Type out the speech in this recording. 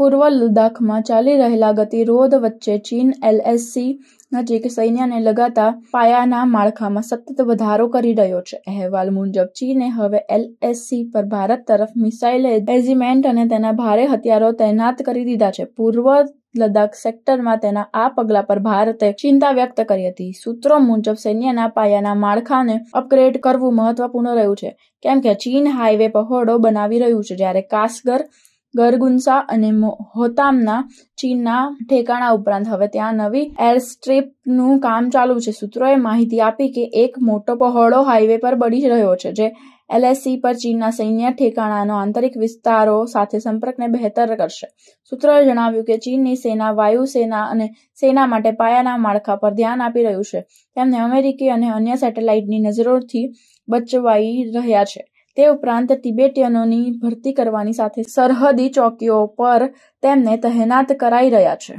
પૂર્વ લદ્દાખમાં ચાલી રહેલા ગતિરોધ વચ્ચે ચીન એલએસસી નજીક સૈન્યને લગાતા પાયાના માળખામાં સતત વધારો કરી રહ્યો છે અહેવાલ મુજબ ચીને હવે એલએસસી પર ભારત તરફ મિસાઇલ એઝિમેન્ટ અને તેના ભારે હથિયારો તૈનાત કરી દીધા છે પૂર્વ લદ્દાખ સેક્ટરમાં તેના આ પગલા પર ભારતે ચિંતા વ્યક્ત કરી હતી સૂત્રો મુજબ સૈન્યના પાયાના માળખાને અપગ્રેડ કરવું મહત્વપૂર્ણ રહ્યું છે કેમ કે ચીન હાઈવે પર બનાવી રહ્યું છે જ્યારે કાસગર ગરગુન્સા અને હોતામના ચીનના ઠેકાણા ઉપરાંત હવે ત્યાં નવી એર સ્ટ્રીપનું કામ ચાલુ છે સૂત્રોએ માહિતી આપી કે એક મોટો પહોળો હાઈવે પર બળી રહ્યો છે જે એલએસસી પર ચીનના સૈન્ય ઠેકાણાનો આંતરિક વિસ્તારો સાથે સંપર્કને બહેતર કરશે સૂત્રોએ જણાવ્યું કે ચીનની સેના વાયુસેના અને સેના માટે પાયાના માળખા પર ધ્યાન આપી રહ્યું છે તેમને અમેરિકી અને અન્ય સેટેલાઇટની નજરોથી બચવાઈ રહ્યા છે તે ઉપરાંત તિબેટીયનોની ભરતી કરવાની સાથે સરહદી ચોકીઓ પર તેમને તહેનાત કરાઈ રહ્યા છે